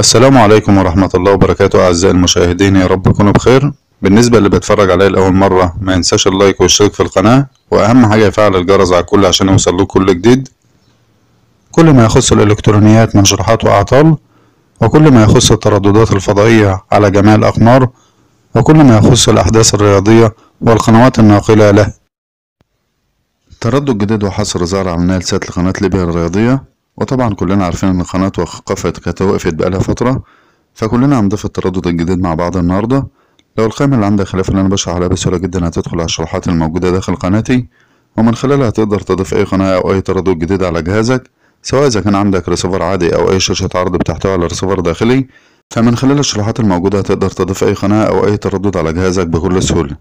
السلام عليكم ورحمة الله وبركاته أعزائي المشاهدين يا رب تكونوا بخير بالنسبة اللي بتفرج عليا لأول مرة ما ينساش اللايك والاشتراك في القناة وأهم حاجة يفعل الجرس على الكل عشان يوصل له كل جديد كل ما يخص الإلكترونيات من شروحات وأعطال وكل ما يخص الترددات الفضائية على جميع الأقمار وكل ما يخص الأحداث الرياضية والقنوات الناقلة له تردد جديد وحصر ظهر على نال سات لقناة ليبيا الرياضية وطبعا كلنا عارفين ان قناة وقفت كانت وقفت بقالها فترة فكلنا هنضيف التردد الجديد مع بعض النهاردة لو القائمة اللي عندك خلاف اللي انا بشرح عليها بسهولة جدا هتدخل على الشروحات الموجودة داخل قناتي ومن خلالها تقدر تضيف اي قناة او اي تردد جديد على جهازك سواء اذا كان عندك ريسيفر عادي او اي شاشة عرض بتحتوي على ريسيفر داخلي فمن خلال الشروحات الموجودة هتقدر تضيف اي قناة او اي تردد على جهازك بكل سهولة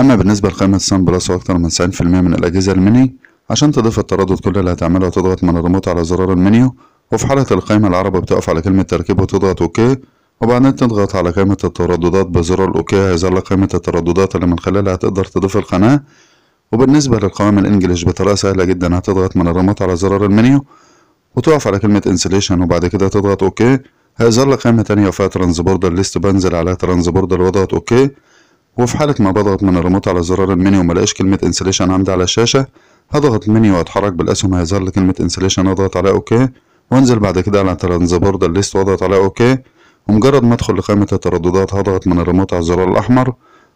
اما بالنسبة لقائمة سان بلس واكتر من 90% من الاجهزة الميني عشان تضيف التردد كل اللي هتعمله تضغط من الريموت على زرار المنيو وفي حالة القائمة العربة بتقف على كلمة تركيب وتضغط اوكي وبعدين تضغط على قائمة الترددات بزرار الاوكي هيظل قائمة الترددات اللي من خلالها هتقدر تضيف القناة وبالنسبة للقوائم الانجليش بطريقة سهلة جدا هتضغط من الريموت على زرار المنيو وتقف على كلمة انسليشن وبعد كده تضغط اوكي هيظل قائمة تانية وفيها بوردر ليست بنزل عليها بوردر واضغط اوكي وفي حالة ما بضغط من الريموت على زرار المنيو وملاقيش كلمة انسليشن عندي على الشاشة هضغط المنيو واتحرك بالاسهم هيظهر لي كلمه انسليشن اضغط على اوكي وانزل بعد كده على ترانز بوردر ليست واضغط على اوكي ومجرد ما ادخل لقائمه الترددات هضغط من الريموت على الزرار الاحمر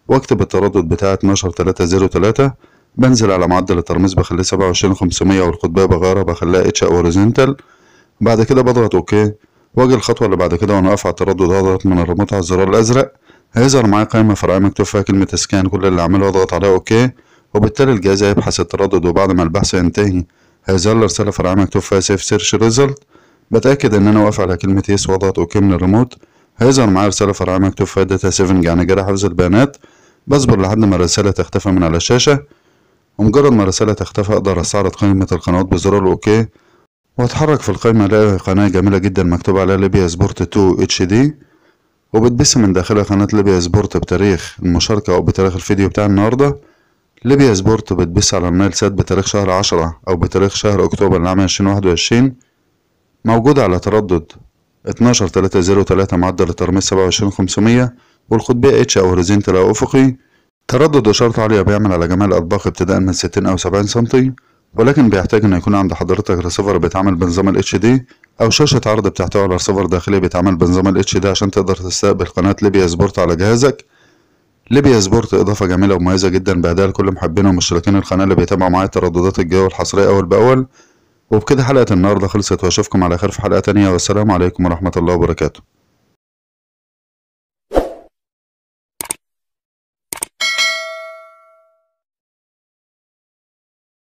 واكتب التردد بتاع اتناشر تلاتة زيرو تلاتة بنزل على معدل الترميز بخليه سبعة وعشرين خمسمية والقطبيه بغيرها بخليها اتش اوريزنتال بعد كده بضغط اوكي واجي الخطوه اللي بعد كده وانا واقف على التردد هضغط من الريموت على الزرار الازرق هيظهر معايا قائمه فرعيه مكتوب فيها كلمه سكان كل اللي اعمله اضغط عليها اوكي وبالتالي الجهاز هيبحث التردد وبعد ما البحث ينتهي هيظهر رسالة فرعية مكتوب فيها سيف سيرش ريزلت بتأكد إن أنا واقف على كلمة يس وأضغط أوكي من الريموت هيظهر معايا رسالة فرعية مكتوب فيها داتا سيفنج يعني جرى حفظ البيانات بصبر لحد ما الرسالة تختفى من على الشاشة ومجرد ما الرسالة تختفى أقدر أستعرض قائمة القنوات بزرار الأوكي وأتحرك في القائمة ألاقي قناة جميلة جدا مكتوب عليها ليبيا سبورت 2 اتش دي وبتبث من داخلها قناة ليبيا سبورت بتاريخ المشاركة أو بتاريخ الفيديو بتاع النهاردة ليبيا سبورت بتبث على النايل سات بتاريخ شهر عشرة أو بتاريخ شهر أكتوبر لعام عشرين واحد وعشرين موجودة على تردد اتناشر تلاتة زيرو تلاتة معدل الترميز سبعة وعشرين خمسمية والقطبية اتش أو هوريزين أو أفقي تردد إشارة عالية بيعمل على جميع الأطباق ابتداء من ستين أو سبعين سنتي ولكن بيحتاج إنه يكون عند حضرتك ريسيفر بيتعامل بنظام ال دي أو شاشة عرض بتحتوي على ريسيفر داخلي بيتعامل بنظام ال دي عشان تقدر تستقبل قناة ليبيا سبورت على جهازك ليبيا سبورت إضافة جميلة ومميزة جدا بهداها لكل محبينا ومشتركين القناة اللي بيتابعوا معايا الترددات الجاية والحصرية أول بأول وبكده حلقة النهاردة خلصت وأشوفكم على خير في حلقة تانية والسلام عليكم ورحمة الله وبركاته